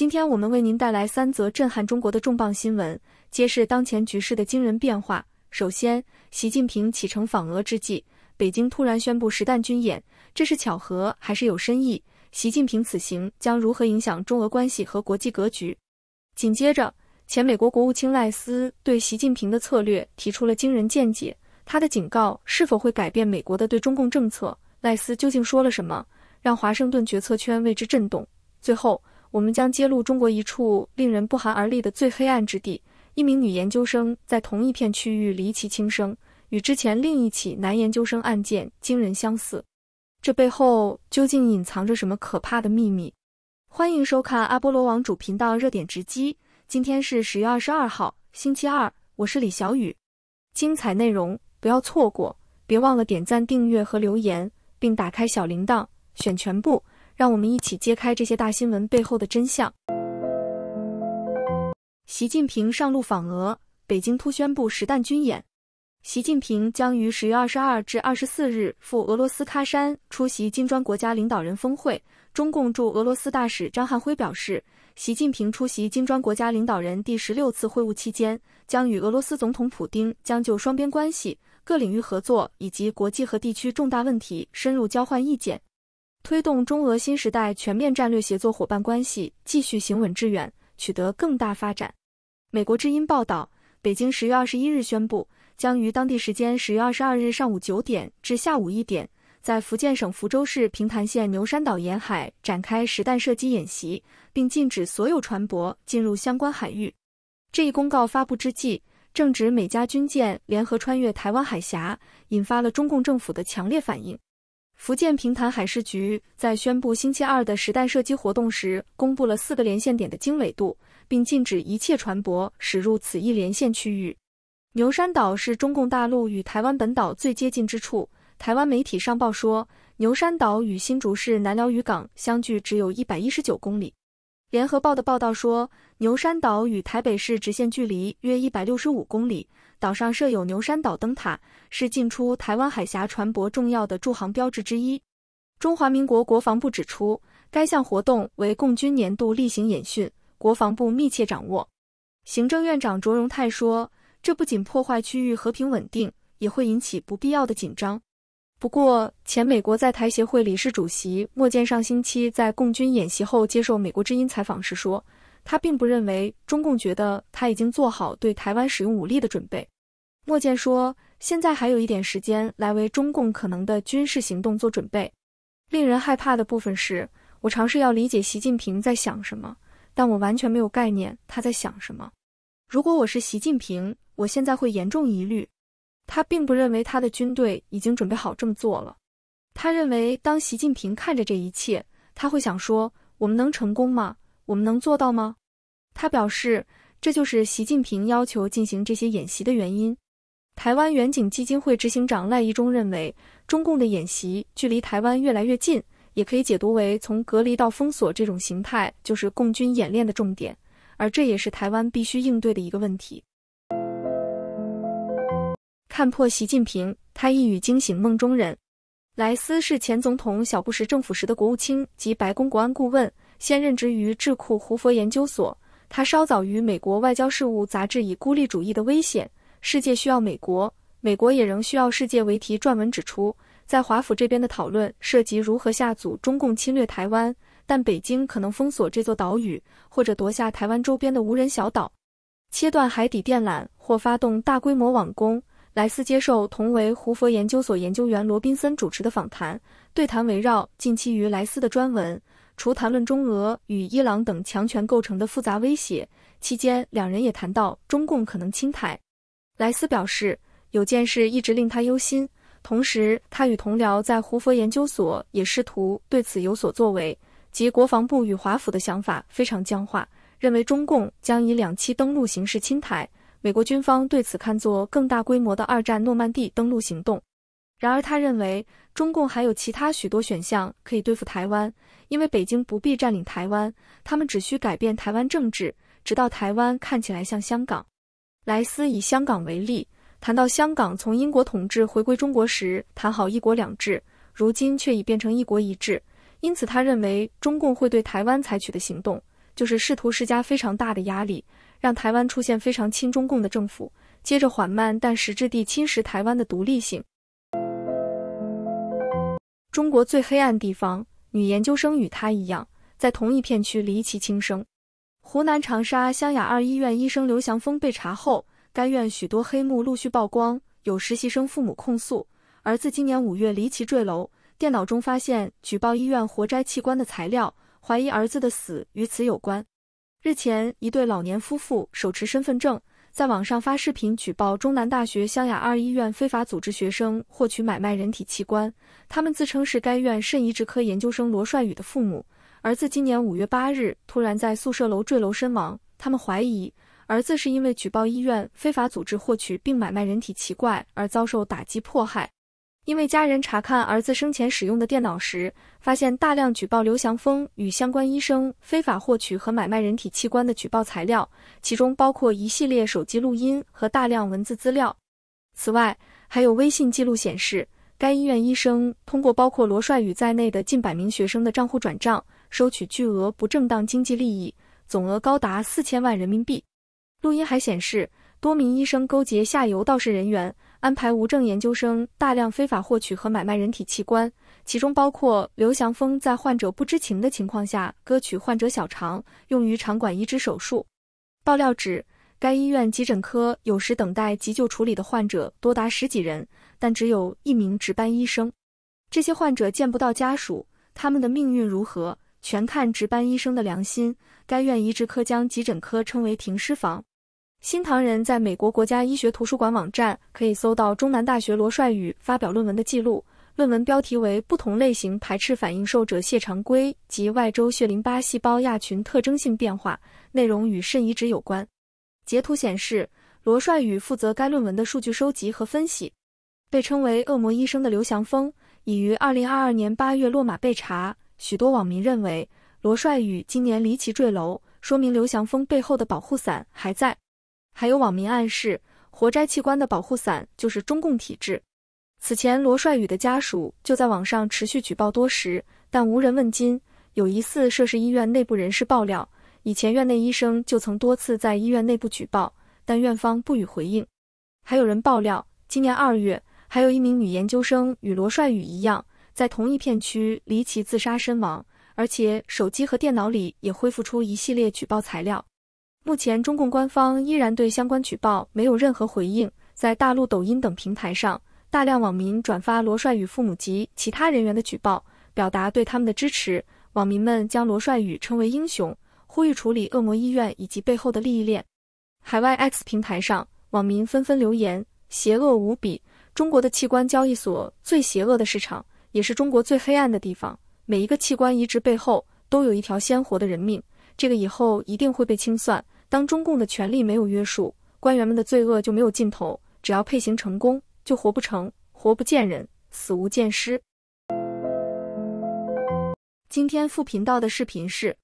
今天我们为您带来三则震撼中国的重磅新闻，揭示当前局势的惊人变化。首先，习近平启程访俄之际，北京突然宣布实弹军演，这是巧合还是有深意？习近平此行将如何影响中俄关系和国际格局？紧接着，前美国国务卿赖斯对习近平的策略提出了惊人见解，他的警告是否会改变美国的对中共政策？赖斯究竟说了什么，让华盛顿决策圈为之震动？最后。我们将揭露中国一处令人不寒而栗的最黑暗之地。一名女研究生在同一片区域离奇轻生，与之前另一起男研究生案件惊人相似。这背后究竟隐藏着什么可怕的秘密？欢迎收看阿波罗网主频道热点直击。今天是十月二十二号，星期二，我是李小雨。精彩内容不要错过，别忘了点赞、订阅和留言，并打开小铃铛，选全部。让我们一起揭开这些大新闻背后的真相。习近平上路访俄，北京突宣布实弹军演。习近平将于十月二十二至二十四日赴俄罗斯喀山出席金砖国家领导人峰会。中共驻俄罗斯大使张汉辉表示，习近平出席金砖国家领导人第十六次会晤期间，将与俄罗斯总统普京将就双边关系、各领域合作以及国际和地区重大问题深入交换意见。推动中俄新时代全面战略协作伙伴关系继续行稳致远，取得更大发展。美国之音报道，北京十月二十一日宣布，将于当地时间十月二十二日上午九点至下午一点，在福建省福州市平潭县牛山岛沿海展开实弹射击演习，并禁止所有船舶进入相关海域。这一公告发布之际，正值美加军舰联合穿越台湾海峡，引发了中共政府的强烈反应。福建平潭海事局在宣布星期二的实弹射击活动时，公布了四个连线点的经纬度，并禁止一切船舶驶入此一连线区域。牛山岛是中共大陆与台湾本岛最接近之处。台湾媒体上报说，牛山岛与新竹市南寮渔港相距只有一百一十九公里。联合报的报道说，牛山岛与台北市直线距离约一百六十五公里，岛上设有牛山岛灯塔，是进出台湾海峡船舶重要的驻航标志之一。中华民国国防部指出，该项活动为共军年度例行演训，国防部密切掌握。行政院长卓荣泰说，这不仅破坏区域和平稳定，也会引起不必要的紧张。不过，前美国在台协会理事主席莫健上星期在共军演习后接受美国之音采访时说，他并不认为中共觉得他已经做好对台湾使用武力的准备。莫健说：“现在还有一点时间来为中共可能的军事行动做准备。令人害怕的部分是我尝试要理解习近平在想什么，但我完全没有概念他在想什么。如果我是习近平，我现在会严重疑虑。”他并不认为他的军队已经准备好这么做了。他认为，当习近平看着这一切，他会想说：“我们能成功吗？我们能做到吗？”他表示，这就是习近平要求进行这些演习的原因。台湾远景基金会执行长赖益忠认为，中共的演习距离台湾越来越近，也可以解读为从隔离到封锁这种形态，就是共军演练的重点，而这也是台湾必须应对的一个问题。看破习近平，他一语惊醒梦中人。莱斯是前总统小布什政府时的国务卿及白宫国安顾问，现任职于智库胡佛研究所。他稍早于《美国外交事务》杂志以“孤立主义的危险：世界需要美国，美国也仍需要世界”为题撰文指出，在华府这边的讨论涉及如何下组中共侵略台湾，但北京可能封锁这座岛屿，或者夺下台湾周边的无人小岛，切断海底电缆或发动大规模网攻。莱斯接受同为胡佛研究所研究员罗宾森主持的访谈，对谈围绕近期于莱斯的专文，除谈论中俄与伊朗等强权构成的复杂威胁，期间两人也谈到中共可能侵台。莱斯表示，有件事一直令他忧心，同时他与同僚在胡佛研究所也试图对此有所作为，即国防部与华府的想法非常僵化，认为中共将以两栖登陆形式侵台。美国军方对此看作更大规模的二战诺曼底登陆行动。然而，他认为中共还有其他许多选项可以对付台湾，因为北京不必占领台湾，他们只需改变台湾政治，直到台湾看起来像香港。莱斯以香港为例，谈到香港从英国统治回归中国时，谈好一国两制，如今却已变成一国一制。因此，他认为中共会对台湾采取的行动，就是试图施加非常大的压力。让台湾出现非常亲中共的政府，接着缓慢但实质地侵蚀台湾的独立性。中国最黑暗地方，女研究生与她一样，在同一片区离奇轻生。湖南长沙湘雅二医院医生刘祥峰被查后，该院许多黑幕陆续曝光。有实习生父母控诉，儿子今年五月离奇坠楼，电脑中发现举报医院活摘器官的材料，怀疑儿子的死与此有关。日前，一对老年夫妇手持身份证在网上发视频举报中南大学湘雅二医院非法组织学生获取买卖人体器官。他们自称是该院肾移植科研究生罗帅宇的父母，儿子今年五月八日突然在宿舍楼坠楼身亡。他们怀疑儿子是因为举报医院非法组织获取并买卖人体器官而遭受打击迫害。因为家人查看儿子生前使用的电脑时，发现大量举报刘翔峰与相关医生非法获取和买卖人体器官的举报材料，其中包括一系列手机录音和大量文字资料。此外，还有微信记录显示，该医院医生通过包括罗帅宇在内的近百名学生的账户转账，收取巨额不正当经济利益，总额高达四千万人民币。录音还显示，多名医生勾结下游道士人员。安排无证研究生大量非法获取和买卖人体器官，其中包括刘祥峰在患者不知情的情况下割取患者小肠用于肠管移植手术。爆料指，该医院急诊科有时等待急救处理的患者多达十几人，但只有一名值班医生。这些患者见不到家属，他们的命运如何，全看值班医生的良心。该院移植科将急诊科称为“停尸房”。新唐人在美国国家医学图书馆网站可以搜到中南大学罗帅宇发表论文的记录，论文标题为《不同类型排斥反应受者血常规及外周血淋巴细胞亚群特征性变化》，内容与肾移植有关。截图显示，罗帅宇负责该论文的数据收集和分析。被称为“恶魔医生”的刘翔峰已于二零二二年八月落马被查，许多网民认为罗帅宇今年离奇坠楼，说明刘翔峰背后的保护伞还在。还有网民暗示，活摘器官的保护伞就是中共体制。此前，罗帅宇的家属就在网上持续举报多时，但无人问津。有疑似涉事医院内部人士爆料，以前院内医生就曾多次在医院内部举报，但院方不予回应。还有人爆料，今年二月，还有一名女研究生与罗帅宇一样，在同一片区离奇自杀身亡，而且手机和电脑里也恢复出一系列举报材料。目前，中共官方依然对相关举报没有任何回应。在大陆抖音等平台上，大量网民转发罗帅宇父母及其他人员的举报，表达对他们的支持。网民们将罗帅宇称为英雄，呼吁处理恶魔医院以及背后的利益链。海外 X 平台上，网民纷纷留言：“邪恶无比，中国的器官交易所最邪恶的市场，也是中国最黑暗的地方。每一个器官移植背后，都有一条鲜活的人命。”这个以后一定会被清算。当中共的权力没有约束，官员们的罪恶就没有尽头。只要配刑成功，就活不成，活不见人，死无见尸。今天副频道的视频是：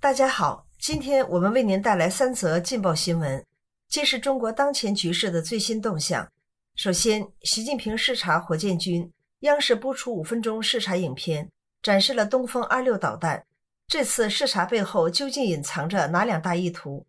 大家好，今天我们为您带来三则劲爆新闻，这是中国当前局势的最新动向。首先，习近平视察火箭军，央视播出五分钟视察影片，展示了东风二六导弹。这次视察背后究竟隐藏着哪两大意图？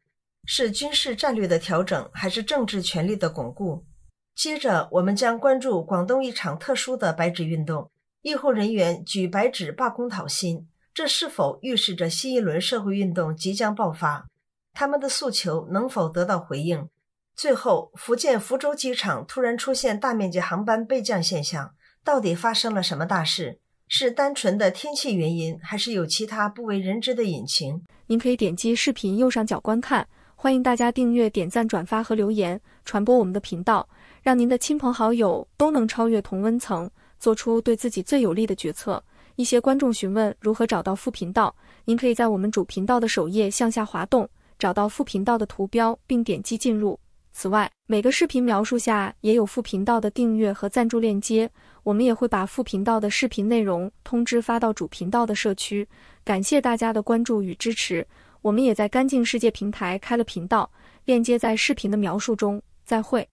是军事战略的调整，还是政治权力的巩固？接着，我们将关注广东一场特殊的白纸运动，医护人员举白纸罢工讨薪，这是否预示着新一轮社会运动即将爆发？他们的诉求能否得到回应？最后，福建福州机场突然出现大面积航班备降现象，到底发生了什么大事？是单纯的天气原因，还是有其他不为人知的隐情？您可以点击视频右上角观看。欢迎大家订阅、点赞、转发和留言，传播我们的频道，让您的亲朋好友都能超越同温层，做出对自己最有利的决策。一些观众询问如何找到副频道，您可以在我们主频道的首页向下滑动，找到副频道的图标并点击进入。此外，每个视频描述下也有副频道的订阅和赞助链接，我们也会把副频道的视频内容通知发到主频道的社区。感谢大家的关注与支持，我们也在干净世界平台开了频道，链接在视频的描述中。再会。